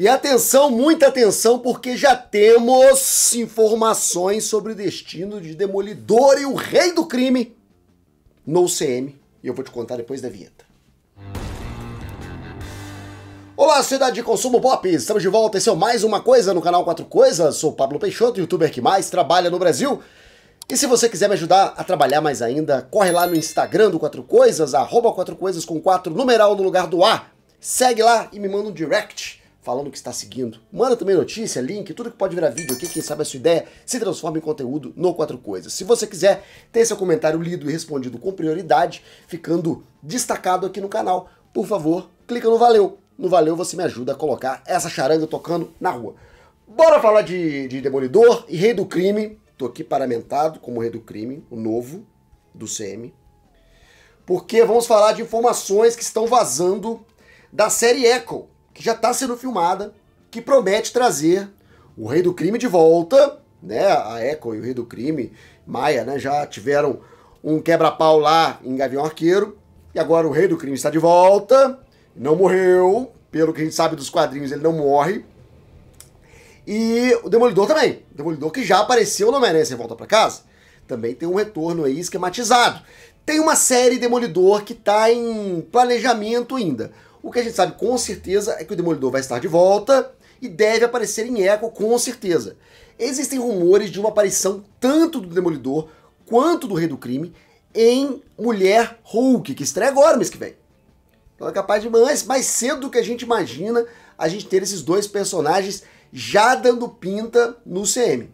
E atenção, muita atenção, porque já temos informações sobre o destino de Demolidor e o Rei do Crime no CM. E eu vou te contar depois da vinheta. Olá, Cidade de Consumo Pop! Estamos de volta. Esse é mais uma coisa no canal Quatro Coisas. Sou Pablo Peixoto, youtuber que mais trabalha no Brasil. E se você quiser me ajudar a trabalhar mais ainda, corre lá no Instagram do Quatro Coisas, arroba Quatro Coisas com quatro numeral no lugar do A. Segue lá e me manda um direct falando o que está seguindo. Manda também notícia, link, tudo que pode virar vídeo aqui, quem sabe a sua ideia se transforma em conteúdo no Quatro Coisas. Se você quiser ter seu comentário lido e respondido com prioridade, ficando destacado aqui no canal, por favor, clica no valeu. No valeu você me ajuda a colocar essa charanga tocando na rua. Bora falar de, de Demolidor e Rei do Crime. Tô aqui paramentado como Rei do Crime, o novo do CM. Porque vamos falar de informações que estão vazando da série Echo que já está sendo filmada, que promete trazer o Rei do Crime de volta, né? A Echo e o Rei do Crime, Maia, né? Já tiveram um quebra-pau lá em Gavião Arqueiro. E agora o Rei do Crime está de volta. Não morreu. Pelo que a gente sabe dos quadrinhos, ele não morre. E o Demolidor também. O Demolidor que já apareceu no Merece Volta para Casa. Também tem um retorno aí esquematizado. Tem uma série Demolidor que está em planejamento ainda. O que a gente sabe com certeza é que o Demolidor vai estar de volta e deve aparecer em Echo com certeza. Existem rumores de uma aparição tanto do Demolidor quanto do Rei do Crime em Mulher Hulk, que estreia agora mês que vem. Então é capaz de mais, mais cedo do que a gente imagina a gente ter esses dois personagens já dando pinta no CM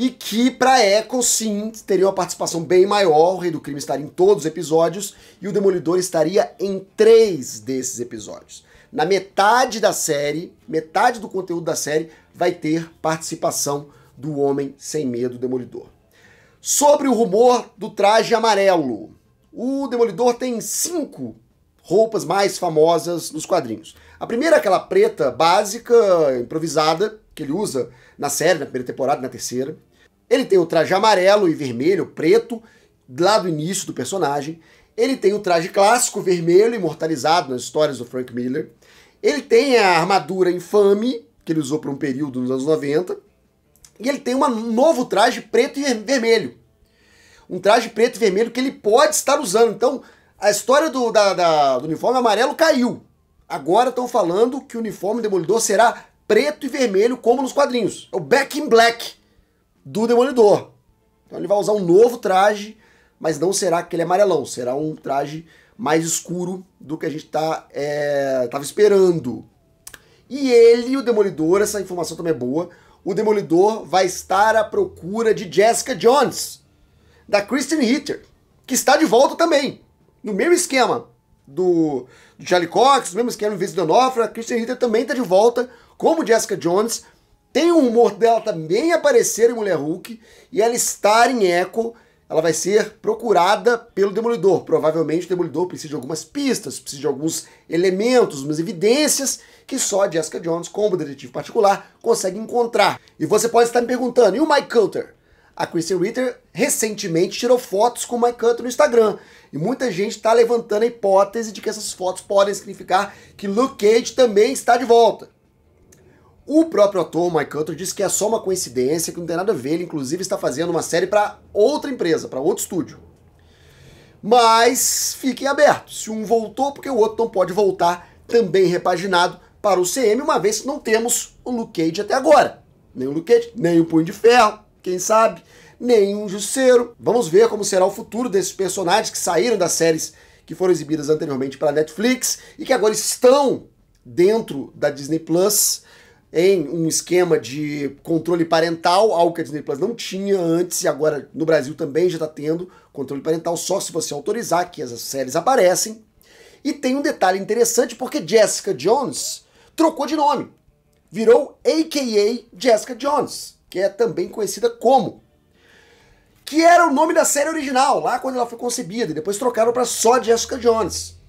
e que para Echo sim teria uma participação bem maior, o Rei do Crime estaria em todos os episódios e o Demolidor estaria em três desses episódios. Na metade da série, metade do conteúdo da série vai ter participação do Homem Sem Medo Demolidor. Sobre o rumor do traje amarelo, o Demolidor tem cinco roupas mais famosas nos quadrinhos. A primeira é aquela preta básica, improvisada, que ele usa na série, na primeira temporada, na terceira. Ele tem o traje amarelo e vermelho, preto, lá do início do personagem. Ele tem o traje clássico vermelho, imortalizado nas histórias do Frank Miller. Ele tem a armadura infame, que ele usou por um período nos anos 90. E ele tem um novo traje preto e vermelho. Um traje preto e vermelho que ele pode estar usando. Então, a história do, da, da, do uniforme amarelo caiu. Agora estão falando que o uniforme demolidor será preto e vermelho, como nos quadrinhos. É o Back in Black do Demolidor. Então ele vai usar um novo traje, mas não será aquele é amarelão, será um traje mais escuro do que a gente tá, é, tava esperando. E ele, o Demolidor, essa informação também é boa, o Demolidor vai estar à procura de Jessica Jones, da Kristen Ritter, que está de volta também, no mesmo esquema do, do Charlie Cox, no mesmo esquema do Vince D'Onofrio, a Kristen Ritter também está de volta como Jessica Jones, tem o humor dela também aparecer em Mulher Hulk e ela estar em Echo. Ela vai ser procurada pelo Demolidor. Provavelmente o Demolidor precisa de algumas pistas, precisa de alguns elementos, umas evidências que só a Jessica Jones, como detetive particular, consegue encontrar. E você pode estar me perguntando, e o Mike Cutter? A Kristen Ritter recentemente tirou fotos com o Mike Cutter no Instagram. E muita gente está levantando a hipótese de que essas fotos podem significar que Luke Cage também está de volta. O próprio ator, Mike Cutler, disse que é só uma coincidência, que não tem nada a ver. Ele, inclusive, está fazendo uma série para outra empresa, para outro estúdio. Mas fiquem abertos. Se um voltou, porque o outro não pode voltar, também repaginado para o CM, uma vez que não temos o Luke Cage até agora. Nem o Luke Cage, nem o Punho de Ferro, quem sabe, nem o Jusseiro. Vamos ver como será o futuro desses personagens que saíram das séries que foram exibidas anteriormente para Netflix e que agora estão dentro da Disney Plus em um esquema de controle parental, algo que a Disney Plus não tinha antes e agora no Brasil também já está tendo controle parental, só se você autorizar que as séries aparecem. E tem um detalhe interessante porque Jessica Jones trocou de nome. Virou AKA Jessica Jones, que é também conhecida como que era o nome da série original, lá quando ela foi concebida, e depois trocaram para só Jessica Jones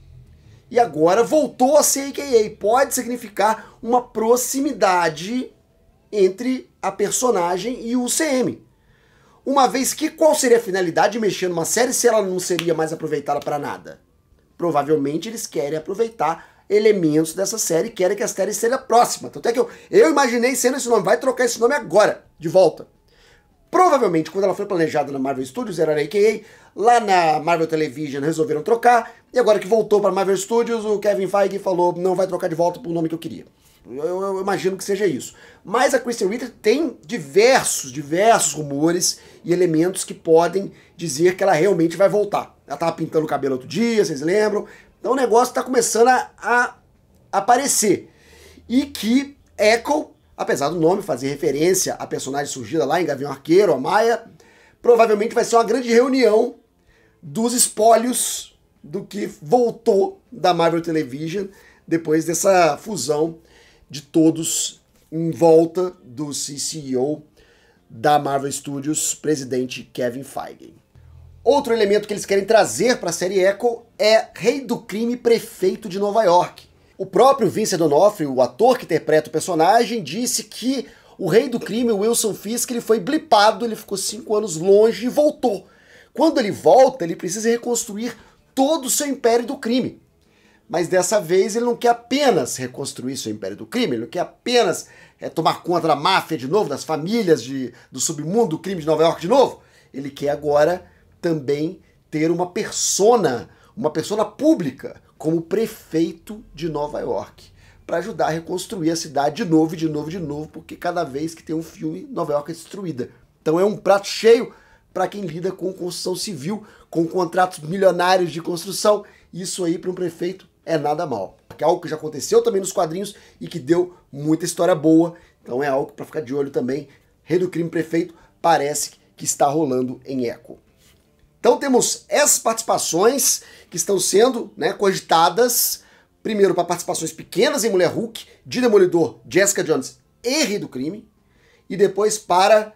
e agora voltou a ser AKA. Pode significar uma proximidade entre a personagem e o CM. Uma vez que qual seria a finalidade de mexer numa série se ela não seria mais aproveitada para nada? Provavelmente eles querem aproveitar elementos dessa série querem que a série seja próxima. Tanto é que eu, eu imaginei sendo esse nome, vai trocar esse nome agora, de volta. Provavelmente, quando ela foi planejada na Marvel Studios, era a AKA, lá na Marvel Television resolveram trocar, e agora que voltou para Marvel Studios, o Kevin Feige falou, não vai trocar de volta pro nome que eu queria. Eu, eu, imagino que seja isso. Mas a Christian Ritter tem diversos, diversos rumores e elementos que podem dizer que ela realmente vai voltar. Ela tava pintando o cabelo outro dia, vocês lembram? Então o negócio está começando a, a aparecer. E que Echo apesar do nome fazer referência a personagem surgida lá em Gavião Arqueiro, a Maia, provavelmente vai ser uma grande reunião dos espólios do que voltou da Marvel Television depois dessa fusão de todos em volta do CCO da Marvel Studios, presidente Kevin Feige. Outro elemento que eles querem trazer para a série Echo é Rei do Crime Prefeito de Nova York. O próprio Vincent D'Onofrio, o ator que interpreta o personagem, disse que o rei do crime, Wilson Fisk, ele foi blipado, ele ficou cinco anos longe e voltou. Quando ele volta, ele precisa reconstruir todo o seu império do crime. Mas dessa vez ele não quer apenas reconstruir seu império do crime, ele não quer apenas é, tomar conta da máfia de novo, das famílias de, do submundo do crime de Nova York de novo. Ele quer agora também ter uma persona, uma persona pública, como prefeito de Nova York para ajudar a reconstruir a cidade de novo, de novo, de novo, porque cada vez que tem um filme, Nova York é destruída. Então é um prato cheio para quem lida com construção civil, com contratos milionários de construção. Isso aí para um prefeito é nada mal. É algo que já aconteceu também nos quadrinhos e que deu muita história boa. Então é algo para ficar de olho também. Rei do Crime Prefeito parece que está rolando em eco. Então temos essas participações que estão sendo né, cogitadas, primeiro para participações pequenas em Mulher Hulk, de Demolidor, Jessica Jones e Rei do Crime, e depois para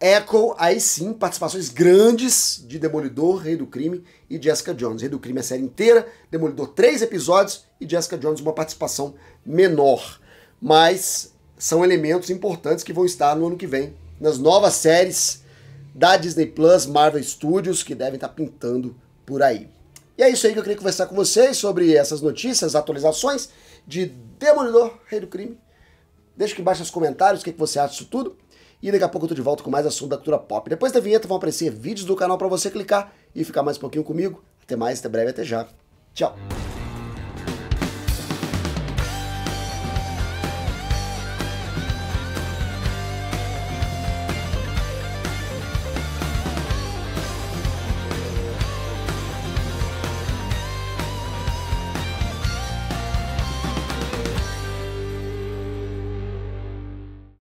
Echo, aí sim, participações grandes de Demolidor, Rei do Crime e Jessica Jones. Rei do Crime é a série inteira, Demolidor três episódios e Jessica Jones uma participação menor. Mas são elementos importantes que vão estar no ano que vem, nas novas séries da Disney Plus, Marvel Studios, que devem estar tá pintando por aí. E é isso aí que eu queria conversar com vocês sobre essas notícias, atualizações de Demolidor, Rei do Crime. Deixa aqui embaixo nos comentários o que, que você acha disso tudo. E daqui a pouco eu tô de volta com mais assunto da cultura pop. Depois da vinheta vão aparecer vídeos do canal para você clicar e ficar mais um pouquinho comigo. Até mais, até breve, até já. Tchau.